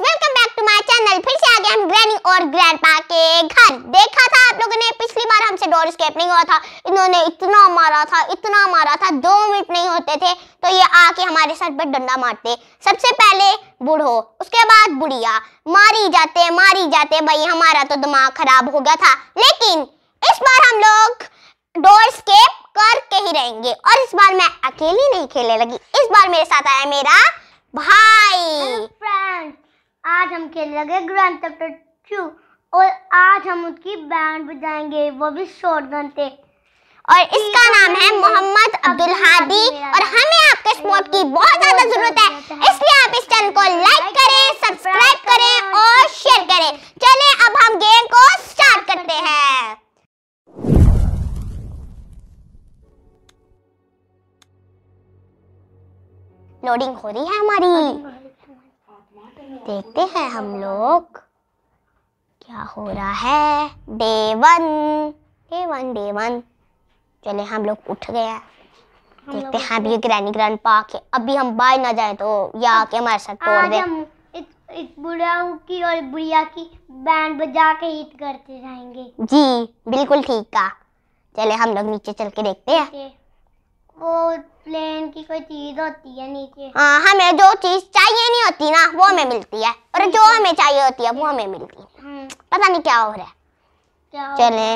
Welcome back to my channel फिर से आ गए हम ग्रैनी और ग्रैंडपा के घर देखा था आप लोगों ने पिछली बार हमसे डोर स्केप नहीं हुआ था इन्होंने इतना मारा था इतना मारा था दो मिनट नहीं होते थे तो ये आके हमारे साथ पर डंडा मारते सबसे पहले बूढ़ो उसके बाद बुढ़िया मारी जाते मारी जाते भाई हमारा तो दिमाग खराब हो गया था लेकिन इस बार हम लोग डोर स्केप करके ही रहेंगे और इस बार मैं अकेली नहीं खेलने लगी इस बार मेरे साथ आया मेरा भाई आज हम खेलने लगे ग्रैंड चैप्टर टू और आज हम उसकी बैंड बजाएंगे वो भी शॉर्ट गन और इसका नाम है मोहम्मद अब्दुल हादी और हमें आपके स्पोर्ट की बहुत हो रहा है day one day one day one चले हम लोग उठ गए हैं देखते हैं अभी ग्रैनी ग्रैंड पार्क है अभी हम बाहर ना जाए तो या आके हमारे साथ तोड़ दे बुढ़ा की और बुढ़िया की बैंड बजा के हिट करते जाएंगे जी बिल्कुल ठीक का चले हम लोग नीचे चल के देखते हैं वो प्लेन की कोई चीज होती है नीचे हाँ हमें जो चीज चाहिए नहीं होती ना वो हमें मिलती है और जो हमें चाहिए होती है वो हमें मिलती है हम्म। पता नहीं क्या हो रहा है चले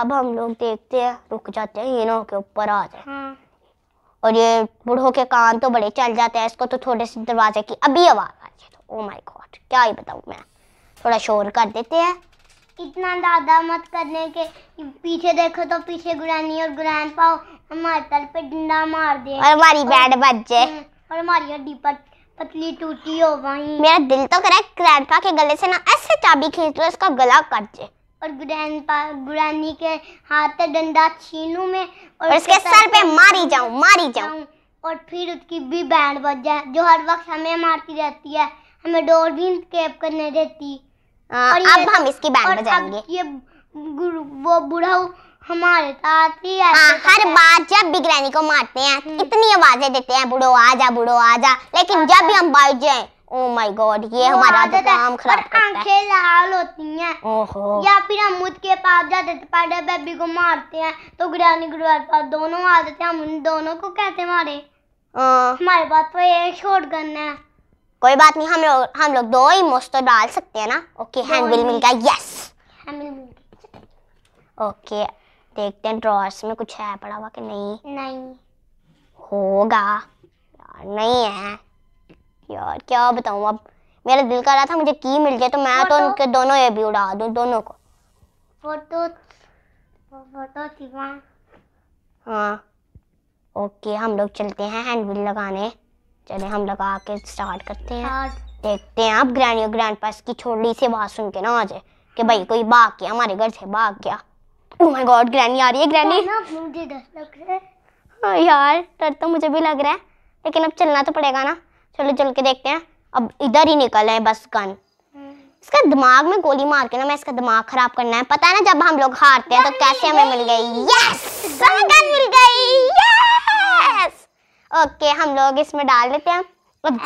अब हम लोग देखते हैं रुक जाते हैं इनों के ऊपर आ जाए हाँ। और ये बूढ़ों के कान तो बड़े चल जाते हैं इसको तो थोड़े से दरवाजे की अभी आवाज आ जाए तो ओ माय गॉड क्या ही बताऊँ मैं थोड़ा शोर कर देते हैं इतना ज्यादा मत करने के पीछे देखो तो पीछे ग्रैनी और ग्रैंड पाओ हमारे तल पे डंडा मार दे और हमारी जाए हम्म, और हमारी हड्डी पतली टूटी हो वहीं मेरा दिल तो ग्रैंडपा के गले से ना ऐसे चाबी खींच लो उसका गला जाए और ग्रैंडपा ग्रैनी के हाथ से डंडा छीनू और, और उसके सर पे मारी जाऊं मारी जाऊं और फिर उसकी भी बैंड बज जाए जो हर वक्त हमें मारती रहती है हमें डोर भी कैप करने देती आ, हाँ, और अब हम इसकी बैंड बजाएंगे ये वो बुढ़ाऊ हमारे ताती है आ, हर बार जब बिगरानी को मारते हैं हम्म। इतनी आवाजें देते हैं बुढ़ो आजा बुढ़ो आजा लेकिन अच्छा। जब भी हम बैठ जाए ओह माय गॉड ये हमारा काम खराब करता है आंखें लाल होती हैं ओहो या फिर हम मुद के पास जाते थे पैडे बेबी को मारते हैं तो ग्रैनी गुरुवार पास दोनों आ जाते हैं हम उन दोनों को कैसे मारे हाँ। हमारे पास तो एक शॉट गन है कोई बात नहीं हम लोग हम लोग दो ही मोस्ट तो डाल सकते हैं ना ओके हैंडबिल मिल गया यस हैंडबिल मिल गया ओके देखते हैं ड्रॉर्स में कुछ है पड़ा हुआ कि नहीं नहीं होगा यार नहीं है यार क्या बताऊँ अब मेरा दिल कर रहा था मुझे की मिल जाए तो मैं तो उनके दोनों ये भी उड़ा दूँ दोनों को फोटो फोटो हाँ ओके हम लोग चलते हैं हैंडबिल लगाने चले हम लगा के स्टार्ट करते हैं देखते हैं आप ग्रैंड ग्रैंड पास की छोटी सी बात सुन के ना आ जाए कि भाई कोई भाग गया हमारे घर से भाग गया ओह माय गॉड ग्रैनी आ रही है ग्रैनी मुझे डर लग रहा है हाँ यार डर तो मुझे भी लग रहा है लेकिन अब चलना तो पड़ेगा ना चलो चल के देखते हैं अब इधर ही निकल है बस गन हम्म। इसका दिमाग में गोली मार के ना मैं इसका दिमाग खराब करना है पता है ना जब हम लोग हारते हैं तो कैसे हमें मिल गई यस गन मिल गई यस ओके हम लोग इसमें डाल देते हैं अब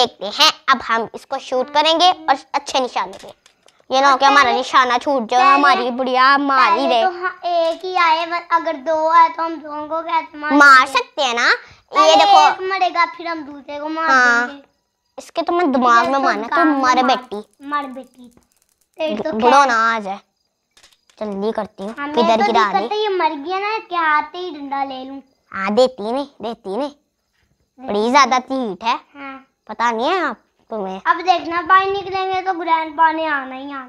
देखते हैं अब हम इसको शूट करेंगे और अच्छे निशान देंगे ये ना कि हमारा निशाना छूट जाए हमारी बुढ़िया मार ही दे तो हाँ, एक ही आए अगर दो आए तो हम दोनों को कैसे मार, मार सकते हैं ना ये देखो एक मरेगा फिर हम दूसरे को मार हाँ, इसके तो मैं दिमाग में माना तो मारे बेटी तो मार बेटी तो बुढ़ो ना आ जाए जल्दी करती हूँ किधर तो गिरा दे ये मर गया ना क्या आते ही डंडा ले लूँ हाँ देती नहीं देती नहीं बड़ी ज्यादा तीट है हाँ। पता नहीं है आप तुम्हें अब देखना पानी निकलेंगे तो ग्रैंड पा आना ही आना है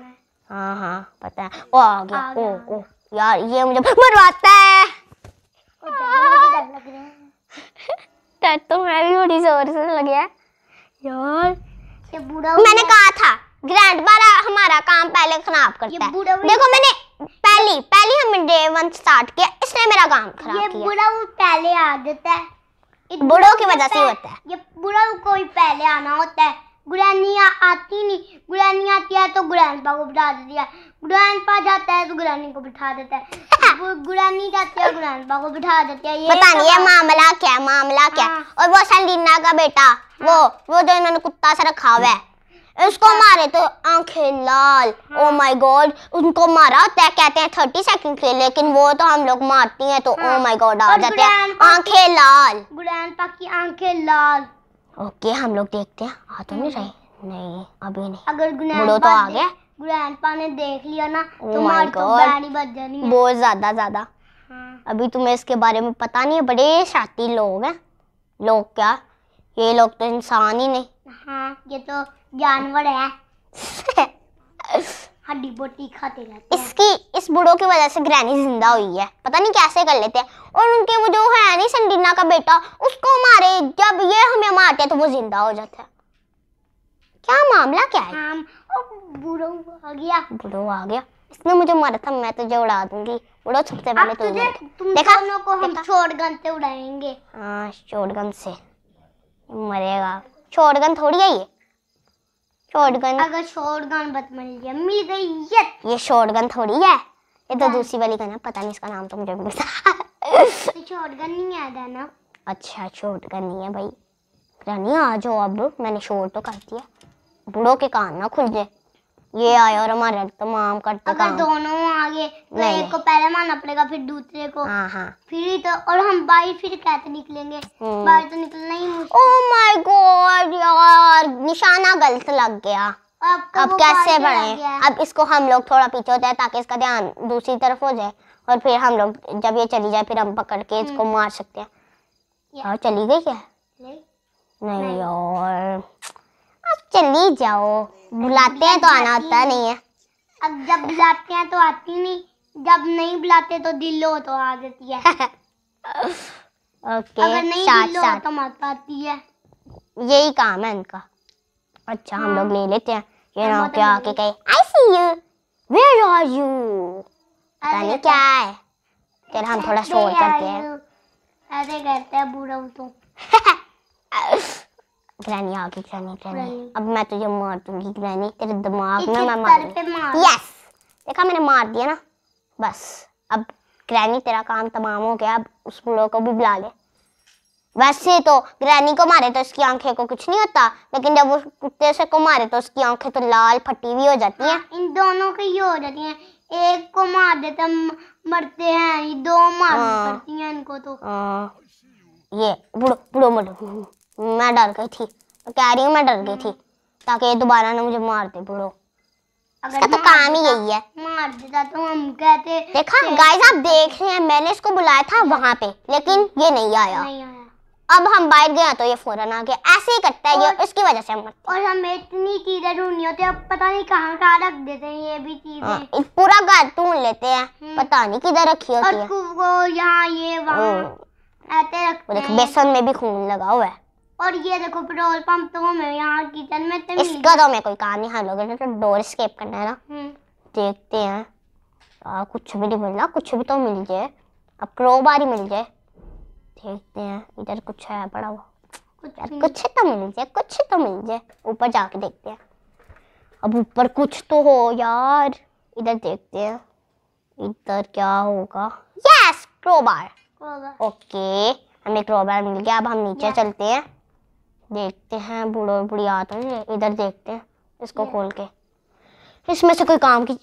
हाँ हाँ पता है ओ आ गया, ओ ओ यार ये मुझे मरवाता है डर तो मैं भी बड़ी जोर से लग गया यार ये बूढ़ा मैंने कहा था ग्रैंड वाला हमारा काम पहले खराब करता है देखो मैंने पहली पहली हमने डे वन स्टार्ट किया इसने मेरा काम खराब किया ये बूढ़ा वो पहले आ जाता है बूढ़ों की वजह से होता है ये बूढ़ा कोई पहले आना होता है गुरानियाँ आती नहीं गुरानी आती है तो पा को बिठा देती है पा जाता है तो गुरानी को बिठा देता है गुरानी जाती है पा को बिठा देती है ये पता नहीं है मामला क्या है मामला क्या है हाँ। और वो सलीना का बेटा हाँ। वो वो जो इन्होंने कुत्ता सा रखा हुआ है उसको हाँ। मारे तो आंखें लाल ओ माय गॉड उनको मारा होता है कहते हैं थर्टी सेकंड के लेकिन वो तो हम लोग मारती हैं तो ओ माय गॉड आ जाते हैं आंखें लाल गुड़ैन पा की आंखें लाल ओके हम लोग देखते हैं आ तो नहीं रहे नहीं अभी नहीं अगर बुढ़ो तो आ गया ग्रैंडपा ने देख लिया ना oh तो मार तो गाड़ी बच जानी है बहुत ज्यादा ज्यादा हाँ। अभी तुम्हें इसके बारे में पता नहीं है बड़े शातिर लोग हैं लोग क्या ये लोग तो इंसान ही नहीं हाँ ये तो जानवर है हड्डी बोटी खाते रहते हैं इसकी इस बूढ़ों की वजह से ग्रैनी जिंदा हुई है पता नहीं कैसे कर लेते हैं और उनके वो जो है नहीं संडीना का बेटा उसको मारे जब ये हमें मारते तो वो जिंदा हो जाता है क्या मामला क्या है हाँ, बूढ़ो आ गया बूढ़ो आ गया इसने मुझे मारा था मैं तुझे उड़ा दूंगी उड़ो सबसे पहले तो तुझे तुम देखा दोनों को हम शॉटगन से उड़ाएंगे हाँ शॉटगन से मरेगा शॉटगन थोड़ी है ये शॉटगन अगर शॉटगन बत मिल गया मिल गई ये ये शॉटगन थोड़ी है ये तो हाँ। दूसरी वाली गन है पता नहीं इसका नाम तो मुझे भी पता तो शॉटगन नहीं याद है ना अच्छा शॉटगन नहीं है भाई रानी आ जाओ अब मैंने शोर तो कर दिया बूढ़ों के कान ना खुल जाए ये आए और हमारे हमारा तमाम करते अगर दोनों आगे तो एक को पहले मानना पड़ेगा फिर दूसरे को हाँ हाँ फिर तो और हम बाहर फिर कैसे निकलेंगे हम्म। बाहर तो निकलना ही ओ माय गॉड यार निशाना गलत लग गया अब अब कैसे बढ़े अब इसको हम लोग थोड़ा पीछे होते हैं ताकि इसका ध्यान दूसरी तरफ हो जाए और फिर हम लोग जब ये चली जाए फिर हम पकड़ के इसको हम्म। मार सकते हैं और चली गई क्या नहीं यार आप चली जाओ बुलाते हैं तो आना होता नहीं है अब जब बुलाते हैं तो आती नहीं जब नहीं बुलाते तो दिल हो तो आ जाती है ओके अगर नहीं साथ, दिल साथ। तो मत आती है यही काम है इनका अच्छा हाँ। हम लोग हाँ। ले लेते हैं ये ना क्या आके कहे I see you where are you पता नहीं तो क्या है फिर हम अच्छा थोड़ा शोर करते हैं अरे करते हैं बुरा तो ग्रैनी आ गई ग्रैनी ग्रैनी अब मैं तुझे मार दूंगी ग्रैनी तेरे दिमाग में मैं मार यस देखा मैंने मार दिया ना बस अब ग्रैनी तेरा काम तमाम हो गया अब उस बुढ़ो को भी बुला ले वैसे तो ग्रैनी को मारे तो उसकी आंखें को कुछ नहीं होता लेकिन जब उस कुत्ते से को मारे तो उसकी आंखें तो लाल फटी हुई हो जाती हैं हाँ, इन दोनों की ये हो जाती हैं एक को मार देते हैं मरते हैं ये दो मार हाँ। पड़ती हैं इनको तो आ, हाँ। ये बुड़ो बुड़ो मरो मैं डर गई थी कह रही हूँ मैं डर गई हम्म। थी ताकि दोबारा ना मुझे मार दे बुढ़ो अगर इसका तो काम ही यही है मार देता तो हम कहते देखा गाइस आप देख रहे हैं मैंने इसको बुलाया था वहां पे लेकिन हम्म। ये नहीं आया, नहीं आया। अब हम बाहर गया तो ये फौरन आ गया ऐसे ही करता है ये उसकी वजह से हम और हमें इतनी चीजें ढूंढनी होती है पता नहीं कहाँ कहाँ रख देते हैं ये भी चीजें हाँ, पूरा घर ढूंढ लेते हैं हम्म। पता नहीं किधर रखी होती है यहाँ ये वहाँ ऐसे रखते हैं बेसन में भी खून लगा हुआ है और ये देखो पेट्रोल पंप तो हमें यहाँ किचन में तो इसका तो हमें कोई काम नहीं हम गया ने तो डोर स्केप करना है ना देखते हैं आ, कुछ भी नहीं मिलना कुछ भी तो मिल जाए अब क्रोबार ही मिल जाए देखते हैं इधर कुछ है बड़ा वो कुछ तो मिल जाए कुछ तो मिल जाए ऊपर जाके देखते हैं अब ऊपर कुछ तो हो यार इधर देखते हैं इधर क्या होगा यस क्रोबार ओके हमें क्रोबार मिल गया अब हम नीचे चलते हैं देखते हैं बूढ़ो बूढ़ी आते हैं इधर देखते हैं इसको खोल के इसमें से कोई काम की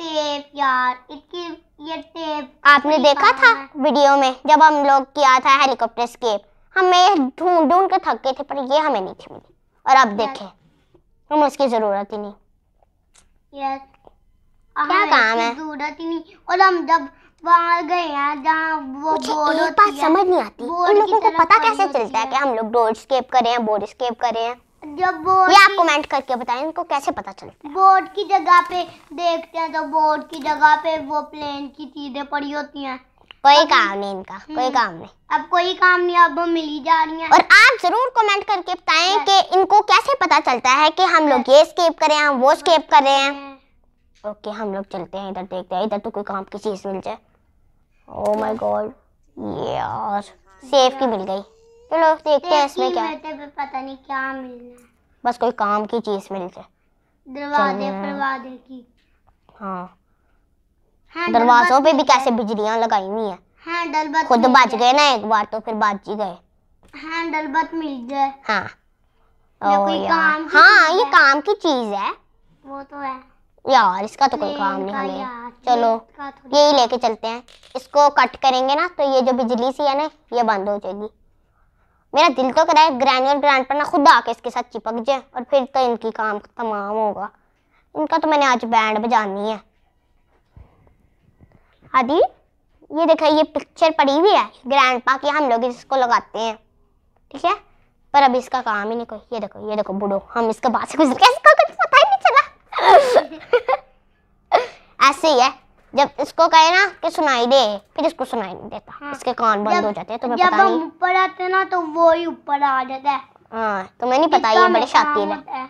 टेप यार इसकी ये टेप आपने देखा था वीडियो में जब हम लोग किया था हेलीकॉप्टर स्केप हमें ढूंढ ढूंढ के थक गए थे पर ये हमें नहीं थी मिली और अब देखे हम उसकी ज़रूरत ही नहीं यस क्या काम है ज़रूरत ही नहीं और हम जब वहाँ गए हैं जहाँ वो एक बात समझ नहीं आती लोगों को पता कैसे चलता है कि हम लोग डोर स्केप करे हैं बोर्ड स्केप करे हैं जब बोर्ड आप कमेंट करके बताएं इनको कैसे पता चलता है बोर्ड की जगह पे देखते हैं तो बोर्ड की जगह पे वो प्लेन की चीजें पड़ी होती हैं कोई काम नहीं इनका कोई हम्म। काम नहीं अब कोई काम नहीं अब मिली जा रही है और आप जरूर कमेंट करके बताएं कि इनको कैसे पता चलता है कि हम लोग ये स्केप करे हम वो स्केप कर रहे हैं ओके हम लोग चलते हैं इधर देखते हैं इधर तो कोई काम की चीज मिल जाए ओ माय गॉड यार सेफ की मिल गई चलो देखते हैं इसमें क्या पता नहीं क्या मिलना बस कोई काम की चीज मिल जाए दरवाजे दरवाजे की हाँ, हाँ दरवाजों पे भी कैसे बिजलियां लगाई हुई हैं डलबत हाँ, खुद बच गए ना एक बार तो फिर बच ही गए हां डलबत मिल जाए हाँ। ये कोई काम हां ये काम की हाँ, चीज है वो तो है यार इसका तो कोई काम नहीं हमें चलो तो यही लेके चलते हैं इसको कट करेंगे ना तो ये जो बिजली सी है ना ये बंद हो जाएगी मेरा दिल तो करा है ग्रैनुअल ग्रांड पर ना खुद आके इसके साथ चिपक जाए और फिर तो इनकी काम तमाम होगा इनका तो मैंने आज बैंड बजानी है आदि ये देखो ये पिक्चर पड़ी हुई है ग्रैंड पा की हम लोग इसको लगाते हैं ठीक है पर अब इसका काम ही नहीं कोई ये देखो ये देखो बुढ़ो हम इसके बात से गुजर के ऐसे ही है जब इसको कहे ना कि सुनाई दे फिर इसको सुनाई नहीं देता हाँ। इसके कान बंद हो जाते हैं तुम्हें पता नहीं ऊपर आते ना तो वो ही ऊपर आ जाता है हाँ तुम्हें नहीं पता ये बड़े शातिर है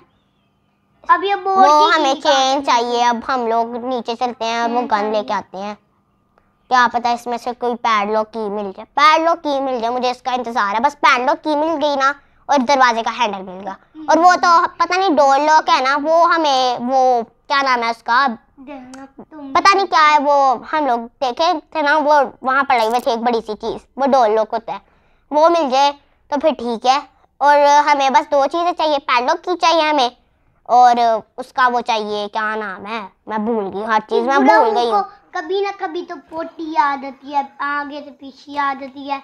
अब ये वो हमें चेन चाहिए अब हम लोग नीचे चलते हैं वो गन लेके आते हैं क्या पता इसमें से कोई पैडलॉक की मिल जाए पैडलॉक की मिल जाए मुझे इसका इंतजार है बस पैडलॉक की मिल गई ना और दरवाजे का हैंडल मिल गया और वो तो पता नहीं डोर लॉक है ना वो हमें वो क्या नाम है उसका पता नहीं क्या है वो हम लोग देखे थे ना वो वहाँ पर लगी हुई थी एक बड़ी सी चीज़ वो डोर लॉक होता है वो मिल जाए तो फिर ठीक है और हमें बस दो चीज़ें चाहिए पैडलॉक की चाहिए हमें और उसका वो चाहिए क्या नाम है मैं भूल गई हर चीज़ मैं भूल गई कभी ना कभी तो पोटी याद आती है आगे से पीछे याद आती है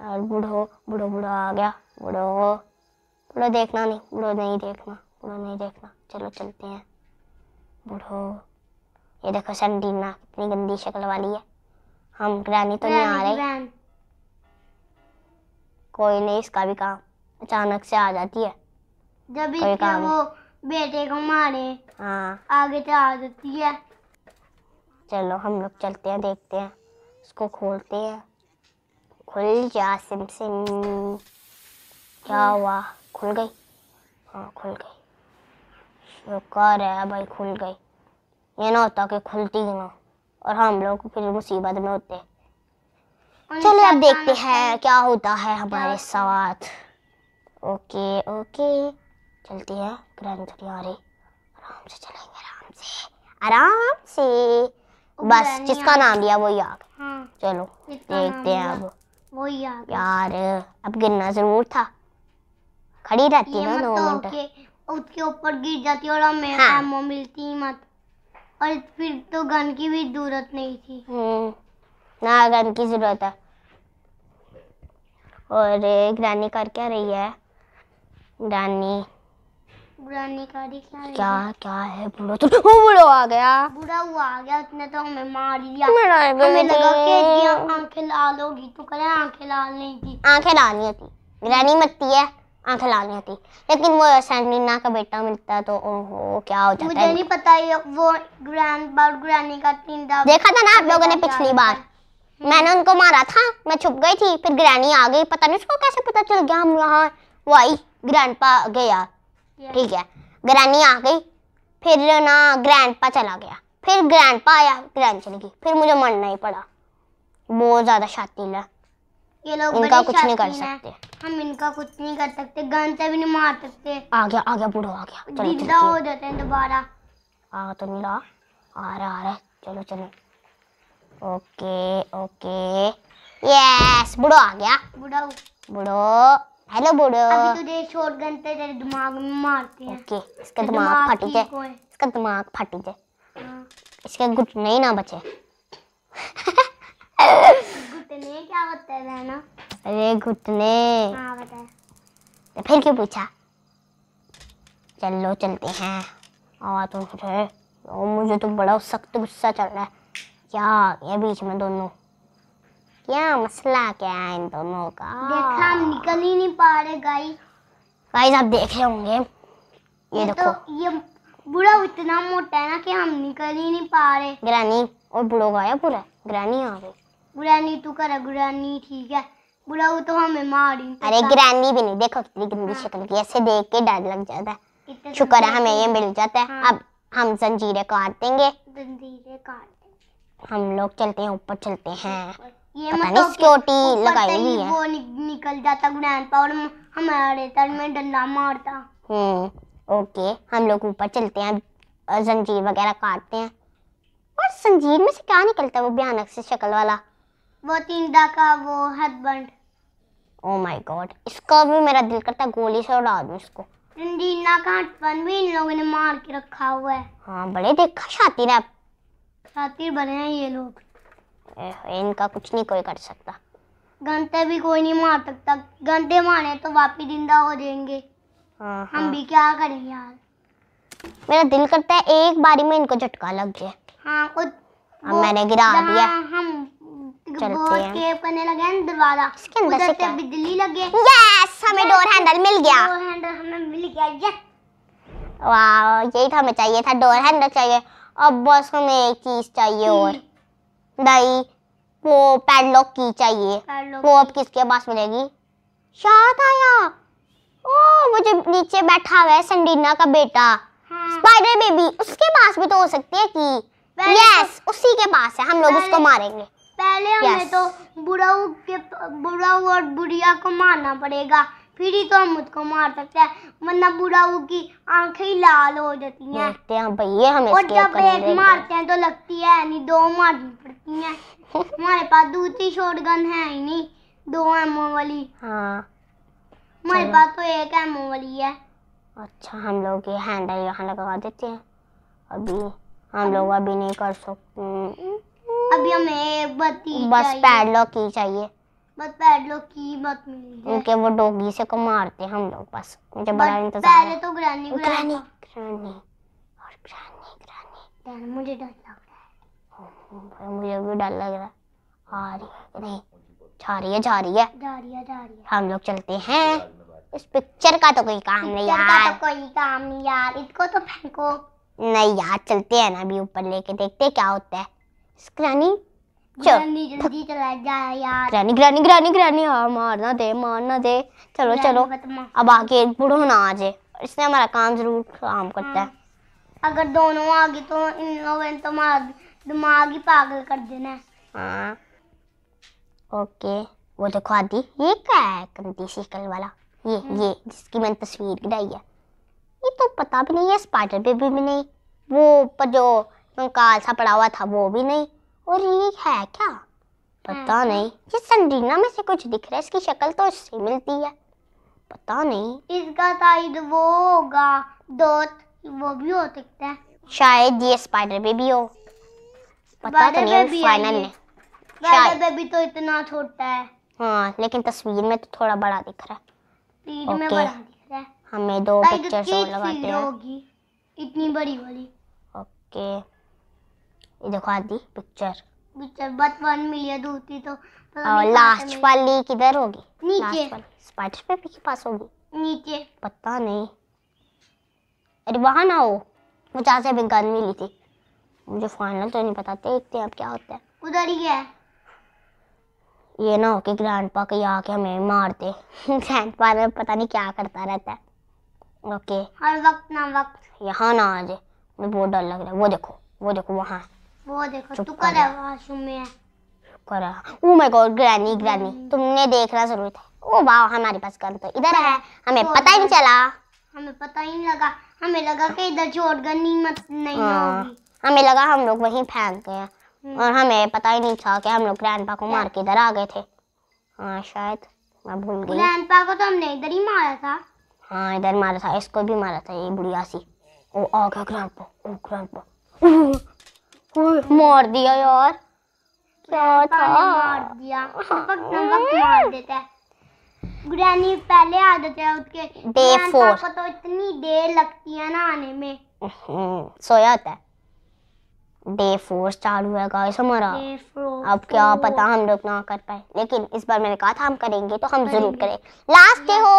और बूढ़ो बूढ़ो बूढ़ो आ गया बूढ़ो बूढ़ो देखना नहीं बूढ़ो नहीं देखना बूढ़ो नहीं देखना चलो चलते हैं बूढ़ो ये देखो संडीना कितनी गंदी शक्ल वाली है हम ग्रैनी तो नहीं आ रहे कोई नहीं इसका भी काम अचानक से आ जाती है जब इसके वो बेटे को मारे हाँ आगे तो आ जाती है चलो हम लोग चलते हैं देखते हैं उसको खोलते हैं खुल जा सिम सिम क्या हुआ खुल गई हाँ खुल गई शुक्र है भाई खुल गई ये ना होता कि खुलती ही ना और हम लोग फिर मुसीबत में होते चलो अब देखते हैं क्या होता है हमारे साथ ओके ओके चलती है ग्रंथ हमारी आराम से चलेंगे आराम से आराम से बस जिसका नाम लिया वो याद हाँ। चलो देखते हैं अब वो ही यार अब गिरना जरूर था खड़ी रहती है ना दो मिनट उसके ऊपर गिर जाती और हमें हाँ। एमओ मिलती मत और फिर तो गन की भी जरूरत नहीं थी हम्म, ना गन की जरूरत है और ग्रानी कर क्या रही है ग्रानी बुरा नहीं करी क्या क्या क्या है बुरा तो वो बुरा आ गया बुरा हुआ आ गया उसने तो हमें मार लिया हमें लगा कि आंखें लाल होगी तो कह आंखें लाल नहीं थी आंखें लाल नहीं होती ग्रैनी मत्ती है आंखें लाल नहीं होती लेकिन वो सैंडीना का बेटा मिलता है तो ओहो क्या हो जाता मुझे है मुझे नहीं पता ये वो ग्रैंड बार ग्रैनी का तीन देखा था ना आप लोगों ने पिछली बार मैंने उनको मारा था मैं छुप गई थी फिर ग्रैनी आ गई पता नहीं उसको कैसे पता चल गया हम यहाँ वो आई ग्रैंड गया ठीक है ग्रैनी आ गई फिर ना ग्रैंडपा चला गया फिर ग्रैंडपा आया ग्रैंड चली गई फिर मुझे मरना ही पड़ा बहुत ज़्यादा शातिल है ये लोग इनका कुछ नहीं कर सकते हम इनका कुछ नहीं कर सकते गन से भी नहीं मार सकते आ गया आ गया बुढ़ो आ गया चलो जिंदा हो जाते हैं दोबारा आ तो मिला आ रहा आ रहा चलो चलो ओके ओके यस बुढ़ो आ गया बुढ़ो बुढ़ो हेलो बोलो अभी तुझे गन से तेरे दिमाग में मारते हैं ओके इसका दिमाग फट जाए इसका दिमाग फट जाए हाँ। इसके घुटने ही ना बचे घुटने क्या होते हैं ना अरे घुटने हाँ तो फिर क्यों पूछा चलो चलते हैं और तो तो मुझे तो बड़ा सख्त गुस्सा चल रहा है क्या ये बीच में दोनों क्या मसला क्या है इन दोनों का देखा हम निकल ही नहीं पा रहे गाइस गाइस आप देख रहे होंगे ये ये देखो तो ये बूढ़ा इतना मोटा है ना कि हम निकल ही नहीं पा रहे ग्रानी और बूढ़ो गया पूरा ग्रानी आ गई ग्रानी तू कर ग्रानी ठीक है बूढ़ा तो हमें मारी अरे ग्रानी भी नहीं देखो कितनी गंदी हाँ। शक्ल की ऐसे देख के डर लग जाता है शुक्र है हमें ये मिल जाता है हाँ। अब हम जंजीरें काट देंगे जंजीरें काट हम लोग चलते हैं ऊपर चलते हैं ये पता नहीं तो सिक्योरिटी लगाई हुई है वो नि, निकल जाता ग्रैंड पावर हमारे तर में डंडा मारता हम्म ओके हम लोग ऊपर चलते हैं जंजीर वगैरह काटते हैं और जंजीर में से क्या निकलता है वो भयानक से शक्ल वाला वो तिंदा का वो headband oh oh my god इसको भी मेरा दिल करता है गोली से उड़ा दूं इसको रंडीना का हथबंड भी इन लोगों ने मार के रखा हुआ है हां बड़े देखा शातिर है शातिर बने हैं ये लोग इनका कुछ नहीं कोई कर सकता गंदे भी कोई नहीं मार सकता गंदे मारे तो वापिस जिंदा हो जाएंगे हाँ, हम हाँ। भी क्या करें यार मेरा दिल करता है एक बारी में इनको झटका लग जाए हाँ कुछ अब मैंने गिरा दिया हम चलते हैं करने लगे हैं दरवाजा इसके अंदर से क्या बिजली लगे यस हमें डोर हैंडल मिल गया डोर हैंडल हमें मिल गया यस वाह यही था हमें चाहिए था डोर हैंडल चाहिए अब बस हमें एक चीज चाहिए हम्म। और नहीं वो पैडलॉक की चाहिए वो अब किसके पास मिलेगी शाद आया ओ वो जो नीचे बैठा हुआ है संडीना का बेटा हाँ। स्पाइडर हाँ। बेबी उसके पास भी तो हो सकती है की तो- यस तो, उसी के पास है हम लोग उसको मारेंगे पहले हमें तो बुरा के बुरा और बुढ़िया को मारना पड़ेगा फिर ही तो हम मुझको मार सकते हैं वरना बुढ़ाऊ की आंखें ही लाल हो जाती हैं मारते हैं भैया हमें और जब एक मारते हैं तो लगती है नहीं दो मारनी पड़ती हैं हमारे पास दूसरी शॉटगन है ही नहीं दो एमओ वाली हाँ हमारे पास तो एक एमओ वाली है अच्छा हम लोग ये हैंड है यहाँ लगा देते हैं अभी हम लोग अभी नहीं कर सकते अभी हमें बत्ती बस पैडलॉक ही चाहिए बट पैड लोग की मत मिली उनके वो डोगी से को मारते हम लोग बस मुझे बड़ा इंतजार पहले तो ग्रैनी तो ग्रैनी ग्रैनी और ग्रैनी ग्रैनी यार मुझे डर लग रहा है मुझे भी डर लग रहा है आ रही है नहीं जा रही है जा रही है जा रही है जा रही है हम लोग चलते हैं इस पिक्चर का तो कोई काम नहीं यार का तो कोई काम नहीं यार इसको तो फेंको नहीं यार चलते हैं ना अभी ऊपर लेके देखते क्या होता है scrawny granny granny granny granny हाँ मारना दे मारना दे चलो चलो अब बुढ़ो ना आ जाए इसने हमारा काम जरूर काम करता है हाँ। अगर दोनों तो इन लोगों तो दिमाग ही पागल कर देना हाँ ओके वो देखो आदि ये क्या है कंती वाला ये हाँ। ये जिसकी मैंने तस्वीर गिराई है ये तो पता भी नहीं है स्पाइडर बेबी भी नहीं वो पर जो कंकाल सा पड़ा हुआ था वो भी नहीं और ये है क्या पता हाँ। नहीं ये संडीना में से कुछ दिख रहा है इसकी शक्ल तो उससे मिलती है पता नहीं इसका शायद वो होगा दोस्त वो भी हो सकता है शायद ये स्पाइडर बेबी हो पता तो नहीं फाइनल में स्पाइडर बेबी तो इतना छोटा है हाँ लेकिन तस्वीर में तो थोड़ा बड़ा दिख रहा है ओके okay. हमें दो पिक्चर्स और लगाते हैं इतनी बड़ी वाली ओके okay. दिखा दी picture picture but one million होती तो और लास्ट वाली किधर होगी नीचे स्पाइडर पे के पास होगी नीचे पता नहीं अरे वहां ना हो मुझे से भी गन मिली थी मुझे फाइनल तो नहीं पता देखते हैं अब क्या होता है उधर ही है ये ना हो कि ग्रैंड पा के आके हमें मारते ग्रैंड पा पता नहीं क्या करता रहता है ओके हर वक्त ना वक्त यहाँ ना आ जाए मुझे बहुत डर लग रहा है वो देखो वो देखो वहाँ वो देखो टुकर है वॉशरूम में करा oh my god granny granny हम्म। तुमने देखना जरूर था ओ वाह हमारे पास गन तो इधर है हमें पता ही नहीं चला हमें पता ही नहीं लगा हमें लगा कि इधर शॉट गन नहीं मत नहीं हाँ। होगी हमें लगा हम लोग वहीं फेंक गए हम्म। और हमें पता ही नहीं था कि हम लोग ग्रैंडपा को मार के इधर आ गए थे हाँ शायद मैं भूल गई ग्रैंडपा को तो हमने इधर ही मारा था हाँ इधर मारा था इसको भी मारा था ये बुढ़िया सी ओ आ गया ग्रैंडपा ओ ग्रैंडपा मार दिया यार क्या था मार दिया नमक नमक मार देता है ग्रैनी पहले आ जाते हैं उसके डे फोर तो इतनी देर लगती है ना आने में हम्म, सोया होता है डे फोर चालू है गाइस हमारा अब क्या पता हम लोग ना कर पाए लेकिन इस बार मैंने कहा था हम करेंगे तो हम जरूर करेंगे लास्ट डे हो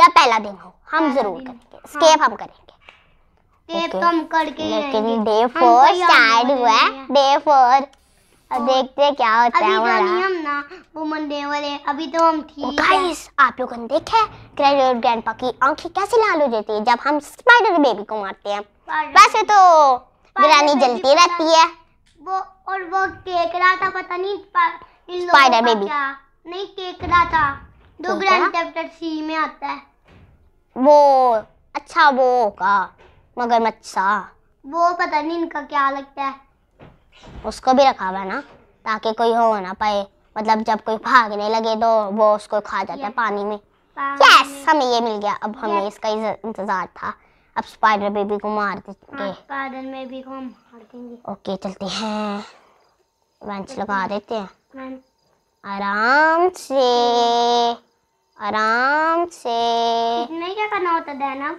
या पहला दिन हो हम जरूर करेंगे स्केप हाँ। हम करेंगे लेकिन डे फोर स्टार्ट हुआ है डे फोर अब तो देखते हैं क्या होता है तो हमारा हम ना वो मंदिर वाले अभी तो हम तो ठीक गाइस आप लोगों ने देखा है ग्रेजुएट ग्रैंडपा की आंखें कैसे लाल हो जाती है जब हम स्पाइडर बेबी को मारते हैं वैसे तो ग्रैनी जलती रहती है वो और वो केक रहा था पता नहीं स्पाइडर बेबी नहीं केक रहा था दो ग्रैंड चैप्टर सी में आता है वो अच्छा वो होगा मगरमच्छ सा वो पता नहीं इनका क्या लगता है उसको भी रखा हुआ ना ताकि कोई हो ना पाए मतलब जब कोई भागने लगे तो वो उसको खा जाता है पानी में यस हमें ये मिल गया अब हमें इसका इंतजार था अब स्पाइडर बेबी को मार देंगे स्पाइडर बेबी को मार देंगे ओके चलते हैं वेंच लगा देते हैं आराम से आराम से इसमें क्या करना होता है ना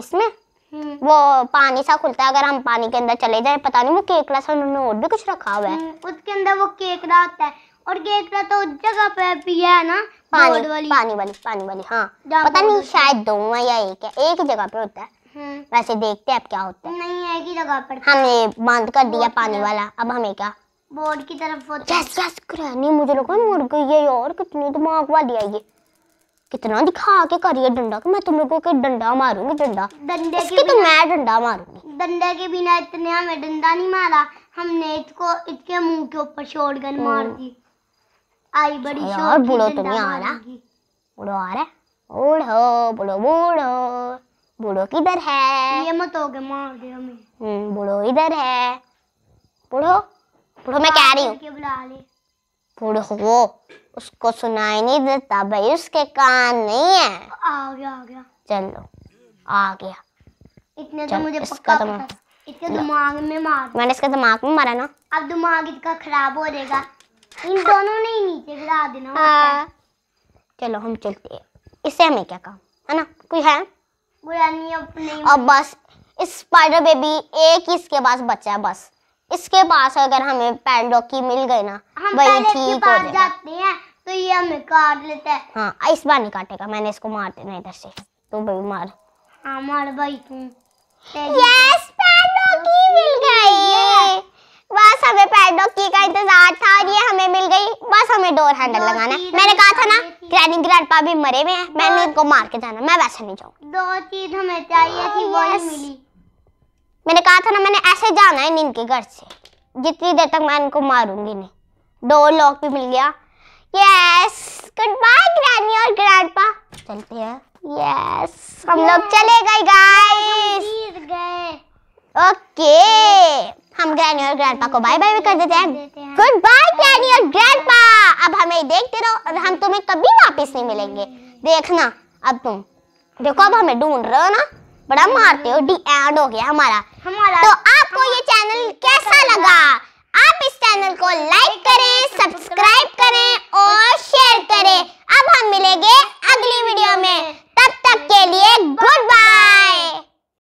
इसमें हम्म। वो पानी सा खुलता है अगर हम पानी के अंदर चले जाए पता नहीं वो केकड़ा सा उन्होंने और भी कुछ रखा हुआ है हम्म, उसके अंदर वो केकड़ा होता है और केकड़ा तो उस जगह पे भी है ना पानी वाली पानी वाली पानी वाली हाँ पता नहीं शायद दो है या एक है एक ही जगह पे होता है हम्म। वैसे देखते हैं अब क्या होता है नहीं एक ही जगह पर हमने बंद कर दिया पानी वाला अब हमें क्या बोर्ड की तरफ होता है यस यस मुझे लगा मुर्गी ये और कितनी दिमाग वाली है ये कितना दिखा के करिए डंडा मैं तुम लोगों को डंडा मारूंगी डंडा डंडे तो मैं डंडा मारूंगी डंडे के बिना इतने हमें डंडा नहीं मारा हमने इसको इसके मुंह के ऊपर गन मार दी आई बड़ी अच्छा यार बुढ़ो तो नहीं आ रहा बुढ़ो आ रहा बुढ़ो बुढ़ो बुढ़ो बुढ़ो किधर है ये मत हो गए मार दे हमें हम्म, बुढ़ो इधर है बुढ़ो बुढ़ो मैं कह रही हूँ बुढ़ो उसको सुनाई नहीं देता भाई उसके कान नहीं है आ गया आ गया चलो आ गया इतने तो मुझे पक्का तो पता इतने दिमाग में मार मैंने इसका दिमाग में मारा ना अब दिमाग इसका खराब हो जाएगा इन दोनों ने ही नीचे गिरा देना हां चलो हम चलते हैं इससे हमें क्या काम है ना कोई है बुरा नहीं अपने अब बस इस स्पाइडर बेबी एक ही इसके पास बचा है बस इसके पास अगर हमें पैंडोक की मिल गई ना हम वही ठीक हो जाते हैं तो ये हमें काट लेते हैं हाँ इस बार नहीं काटेगा मैंने इसको मार देना इधर से तो भाई मार हाँ मार भाई तुम यस पैंडोक की मिल गई बस हमें पैडोक की का इंतजार था और ये हमें मिल गई बस हमें डोर हैंडल लगाना है मैंने कहा था ना ग्रैनी ग्रैंडपा भी मरे हुए हैं मैंने इनको मार के जाना मैं वैसे नहीं जाऊँ दो चीज हमें चाहिए थी वो मिली मैंने कहा था ना मैंने ऐसे जाना है इनके घर से जितनी देर तक मैं इनको मारूंगी नहीं डोर लॉक भी मिल गया यस गुड बाय ग्रैनी और ग्रैंडपा चलते हैं यस हम लोग चले गए गाइस गए ओके हम ग्रैनी और ग्रैंडपा को बाय बाय भी कर देते हैं गुड बाय ग्रैनी और ग्रैंडपा अब हमें देखते रहो और हम तुम्हें कभी वापस नहीं मिलेंगे देखना अब तुम देखो अब हमें ढूंढ रहे हो ना बड़ा मारते हो डी एड हो गया हमारा हमारा तो आपको ये चैनल कैसा लगा आप इस चैनल को लाइक करें सब्सक्राइब करें और शेयर करें अब हम मिलेंगे अगली वीडियो में तब तक के लिए गुड बाय